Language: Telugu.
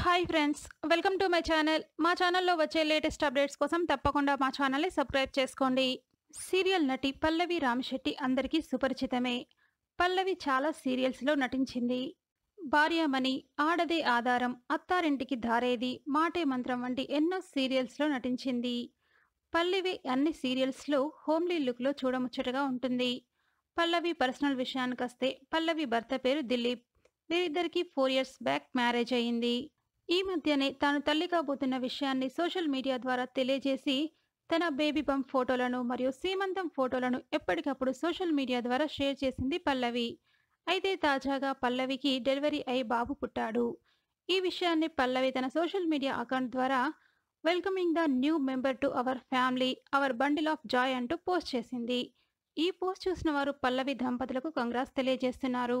hi friends welcome to my channel మా ఛానల్లో వచ్చే లేటెస్ట్ అప్డేట్స్ కోసం తప్పకుండా మా ఛానల్ని సబ్స్క్రైబ్ చేసుకోండి సీరియల్ నటి పల్లవి రామశెట్టి అందరికీ సుపరిచితమే పల్లవి చాలా సీరియల్స్లో నటించింది భార్యామణి ఆడదే ఆధారం అత్తారింటికి దారేది మాటే మంత్రం వంటి ఎన్నో సీరియల్స్లో నటించింది పల్లవి అన్ని సీరియల్స్లో హోమ్లీ లుక్లో చూడముచ్చటగా ఉంటుంది పల్లవి పర్సనల్ విషయానికి వస్తే పల్లవి భర్త పేరు దిలీప్ వీరిద్దరికీ ఫోర్ ఇయర్స్ బ్యాక్ మ్యారేజ్ అయింది ఈ మధ్యనే తాను తల్లి కాబోతున్న విషయాన్ని సోషల్ మీడియా ద్వారా తెలియజేసి తన బేబీ బంప్ ఫోటోలను మరియు సీమంతం ఫోటోలను ఎప్పటికప్పుడు సోషల్ మీడియా ద్వారా షేర్ చేసింది పల్లవి అయితే తాజాగా పల్లవికి డెలివరీ అయ్యి బాబు పుట్టాడు ఈ విషయాన్ని పల్లవి తన సోషల్ మీడియా అకౌంట్ ద్వారా welcoming the new member to our family our bundle of joy అంటూ పోస్ట్ చేసింది ఈ పోస్ట్ చూసిన వారు పల్లవి దంపతులకు కంగ్రాస్ తెలియజేస్తున్నారు